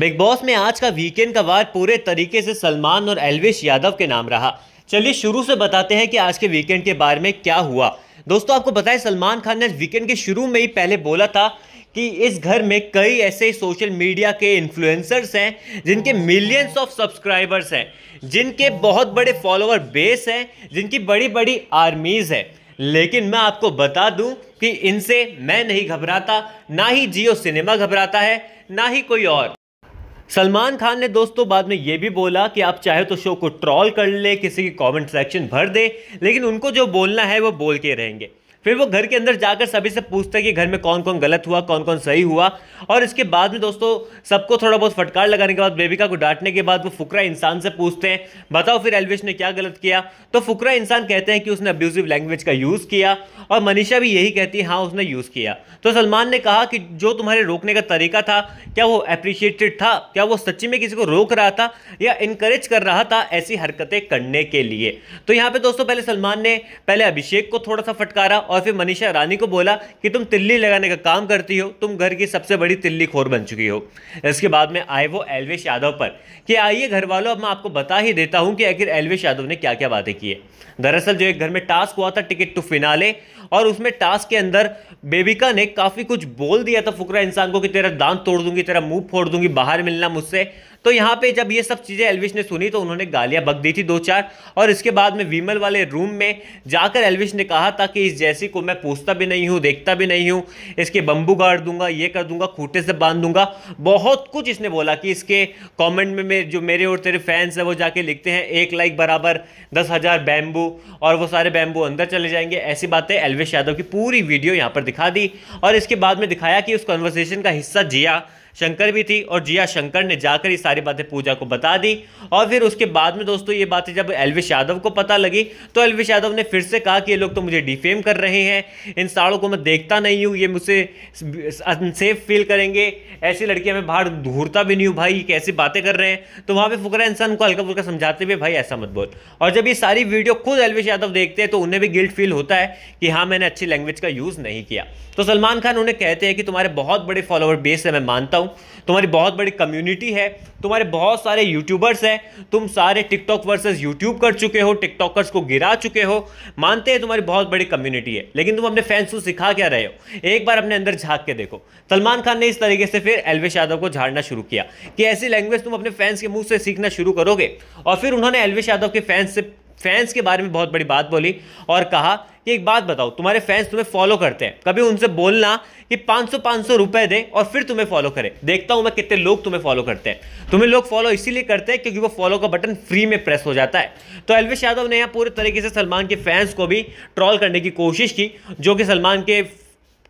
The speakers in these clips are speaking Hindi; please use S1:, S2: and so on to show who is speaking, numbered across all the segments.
S1: बिग बॉस में आज का वीकेंड का वार पूरे तरीके से सलमान और एलविश यादव के नाम रहा चलिए शुरू से बताते हैं कि आज के वीकेंड के बारे में क्या हुआ दोस्तों आपको बताएं सलमान खान ने वीकेंड के शुरू में ही पहले बोला था कि इस घर में कई ऐसे सोशल मीडिया के इन्फ्लुएंसर्स हैं जिनके मिलियंस ऑफ सब्सक्राइबर्स हैं जिनके बहुत बड़े फॉलोअर बेस हैं जिनकी बड़ी बड़ी आर्मीज़ हैं लेकिन मैं आपको बता दूं कि इनसे मैं नहीं घबराता ना ही जियो सिनेमा घबराता है ना ही कोई और सलमान खान ने दोस्तों बाद में ये भी बोला कि आप चाहे तो शो को ट्रॉल कर ले किसी की कमेंट सेक्शन भर दे लेकिन उनको जो बोलना है वो बोल के रहेंगे फिर वो घर के अंदर जाकर सभी से पूछता है कि घर में कौन कौन गलत हुआ कौन कौन सही हुआ और इसके बाद में दोस्तों सबको थोड़ा बहुत फटकार लगाने के बाद बेबिका को डांटने के बाद वो फुकरा इंसान से पूछते हैं बताओ फिर एलविश ने क्या गलत किया तो फुकरा इंसान कहते हैं कि उसने अब्यूजिव लैंग्वेज का यूज़ किया और मनीषा भी यही कहती है हाँ उसने यूज़ किया तो सलमान ने कहा कि जो तुम्हारे रोकने का तरीका था क्या वो अप्रिशिएटेड था क्या वो सच्ची में किसी को रोक रहा था या इनक्रेज कर रहा था ऐसी हरकतें करने के लिए तो यहाँ पर दोस्तों पहले सलमान ने पहले अभिषेक को थोड़ा सा फटकारा और फिर मनीषा रानी को बोला कि तुम तिल्ली लगाने का काम करती हो तुम घर की सबसे बड़ी तिल्ली खोर बन चुकी हो इसके बाद में आए वो एलवेश यादव पर कि आइए घर वालों अब मैं आपको बता ही देता हूँ कि आखिर एलवेश यादव ने क्या क्या बातें की है दरअसल जो एक घर में टास्क हुआ था टिकट टू फिनाले और उसमें टास्क के अंदर बेबिका ने काफ़ी कुछ बोल दिया था फुकरा इंसान को कि तेरा दांत तोड़ दूंगी तेरा मुंह फोड़ दूंगी बाहर मिलना मुझसे तो यहाँ पे जब ये सब चीज़ें एलविश ने सुनी तो उन्होंने गालियाँ बक दी थी दो चार और इसके बाद में विमल वाले रूम में जाकर एलविश ने कहा था कि इस जैसी को मैं पूछता भी नहीं हूँ देखता भी नहीं हूँ इसके बम्बू गाड़ दूंगा ये कर दूंगा खूटे से बांध दूंगा बहुत कुछ इसने बोला कि इसके कॉमेंट में मेरे जो मेरे और तेरे फैंस हैं वो जाके लिखते हैं एक लाइक बराबर दस हज़ार बैम्बू और वो सारे बैम्बू अंदर चले जाएंगे ऐसी बातें एलविश यादव की पूरी वीडियो यहाँ पर दिखा दी और इसके बाद में दिखाया कि उस कन्वर्सेशन का हिस्सा जिया शंकर भी थी और जिया शंकर ने जाकर ये सारी बातें पूजा को बता दी और फिर उसके बाद में दोस्तों ये बातें जब एलविश यादव को पता लगी तो एलविश यादव ने फिर से कहा कि ये लोग तो मुझे डिफेम कर रहे हैं इन साड़ों को मैं देखता नहीं हूँ ये मुझसे अनसेफ फील करेंगे ऐसी लड़की हमें बाहर ढूंढता भी नहीं हूँ भाई कैसी बातें कर रहे हैं तो वहाँ पर फुकरा इंसान को हल्का फुल्का समझाते हुए भाई ऐसा मत बोल और जब ये सारी वीडियो खुद एलविश यादव देखते हैं तो उन्हें भी गिल्ट फील होता है कि हाँ मैंने अच्छी लैंग्वेज का यूज़ नहीं किया तो सलमान खान उन्हें कहते हैं कि तुम्हारे बहुत बड़े फॉलोवर बेस है मैं मानता बताऊं तुम्हारी बहुत बड़ी कम्युनिटी है तुम्हारे बहुत सारे यूट्यूबर्स हैं तुम सारे टिकटॉक वर्सेस यूट्यूब कर चुके हो टिकटॉकर्स को गिरा चुके हो मानते हैं तुम्हारी बहुत बड़ी कम्युनिटी है लेकिन तुम अपने फैंस को सिखा क्या रहे हो एक बार अपने अंदर झांक के देखो सलमान खान ने इस तरीके से फिर एलवेश यादव को झाड़ना शुरू किया कि ऐसी लैंग्वेज तुम अपने फैंस के मुंह से सीखना शुरू करोगे और फिर उन्होंने एलवेश यादव के फैंस से फैंस के बारे में बहुत बड़ी बात बोली और कहा कि एक बात बताओ तुम्हारे फैंस तुम्हें फॉलो करते हैं कभी उनसे बोलना कि 500 500 रुपए दें और फिर तुम्हें फॉलो करें देखता हूं मैं कितने लोग तुम्हें फॉलो करते हैं तुम्हें लोग फॉलो इसीलिए करते हैं क्योंकि वो फॉलो का बटन फ्री में प्रेस हो जाता है तो एलविश यादव ने यहाँ पूरे तरीके से सलमान के फैंस को भी ट्रॉल करने की कोशिश की जो कि सलमान के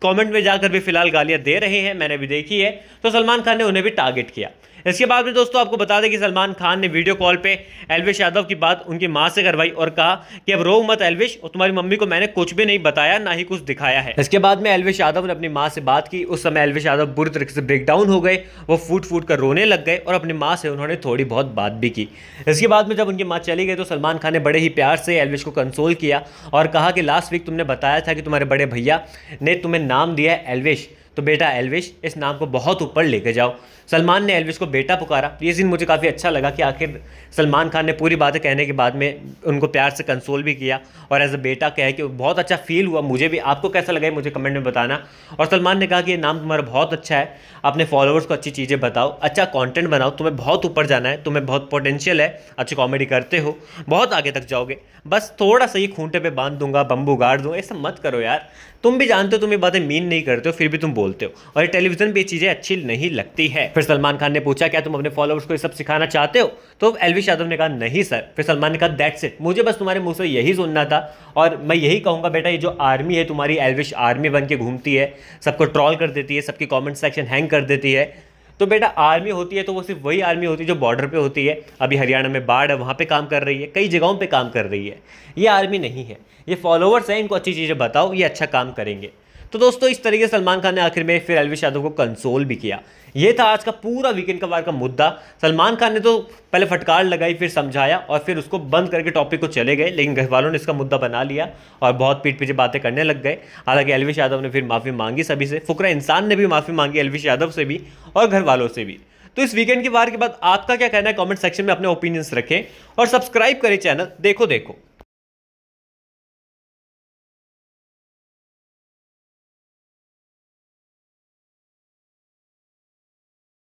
S1: कॉमेंट में जाकर भी फिलहाल गालियां दे रहे हैं मैंने भी देखी है तो सलमान खान ने उन्हें भी टारगेट किया इसके बाद में दोस्तों आपको बता दें कि सलमान खान ने वीडियो कॉल पे एलविश यादव की बात उनकी माँ से करवाई और कहा कि अब रो मत एलविश और तुम्हारी मम्मी को मैंने कुछ भी नहीं बताया ना ही कुछ दिखाया है इसके बाद में एलविश यादव ने अपनी माँ से बात की उस समय एलविश यादव बुरी तरीके से ब्रेकडाउन हो गए वो फूट फूट कर रोने लग गए और अपनी माँ से उन्होंने थोड़ी बहुत बात भी की इसके बाद में जब उनकी माँ चली गई तो सलमान खान ने बड़े ही प्यार से एलविश को कंसोल किया और कहा कि लास्ट वीक तुमने बताया था कि तुम्हारे बड़े भैया ने तुम्हें नाम दिया एलविश तो बेटा एलविश इस नाम को बहुत ऊपर लेके जाओ सलमान ने एलविश को बेटा पुकारा ये सीन मुझे काफ़ी अच्छा लगा कि आखिर सलमान खान ने पूरी बातें कहने के बाद में उनको प्यार से कंसोल भी किया और एज अ बेटा कहे कि बहुत अच्छा फील हुआ मुझे भी आपको कैसा लगा मुझे कमेंट में बताना और सलमान ने कहा कि ये नाम तुम्हारा बहुत अच्छा है अपने फॉलोअर्स को अच्छी चीज़ें बताओ अच्छा कॉन्टेंट बनाओ तुम्हें बहुत ऊपर जाना है तुम्हें बहुत पोटेंशियल है अच्छी कॉमेडी करते हो बहुत आगे तक जाओगे बस थोड़ा सा ही खूंटे पर बांध दूंगा बम्बू गाड़ दूँ ऐसा मत करो यार तुम भी जानते हो तुम ये बातें मीन नहीं करते हो फिर भी तुम बोलते हो और टेलीविजन पर चीज़ें अच्छी नहीं लगती है फिर सलमान खान ने पूछा क्या तुम अपने फॉलोअर्स को ये सब सिखाना चाहते हो तो एलविश यादव ने कहा नहीं सर फिर सलमान ने कहा दैट्स इट मुझे बस तुम्हारे मुंह से यही सुनना था और मैं यही कहूंगा बेटा ये जो आर्मी है तुम्हारी एलविश आर्मी बन के घूमती है सबको ट्रॉल कर देती है सबकी कॉमेंट सेक्शन हैंग कर देती है तो बेटा आर्मी होती है तो वो सिर्फ वही आर्मी होती है जो बॉर्डर पे होती है अभी हरियाणा में बाढ़ है वहाँ पे काम कर रही है कई जगहों पे काम कर रही है ये आर्मी नहीं है ये फॉलोवर्स हैं इनको अच्छी चीज़ें बताओ ये अच्छा काम करेंगे तो दोस्तों इस तरीके से सलमान खान ने आखिर में फिर अलविश यादव को कंसोल भी किया ये था आज का पूरा वीकेंड कबार का मुद्दा सलमान खान ने तो पहले फटकार लगाई फिर समझाया और फिर उसको बंद करके टॉपिक को चले गए लेकिन घर वालों ने इसका मुद्दा बना लिया और बहुत पीठ पीछे बातें करने लग गए हालांकि अलविश यादव ने फिर माफ़ी मांगी सभी से फुकरा इंसान ने भी माफ़ी मांगी अलविश यादव से भी और घर वालों से भी तो इस वीकेंड की बार के बाद आपका क्या कहना है कमेंट सेक्शन में अपने ओपिनियंस रखें और सब्सक्राइब करें चैनल देखो देखो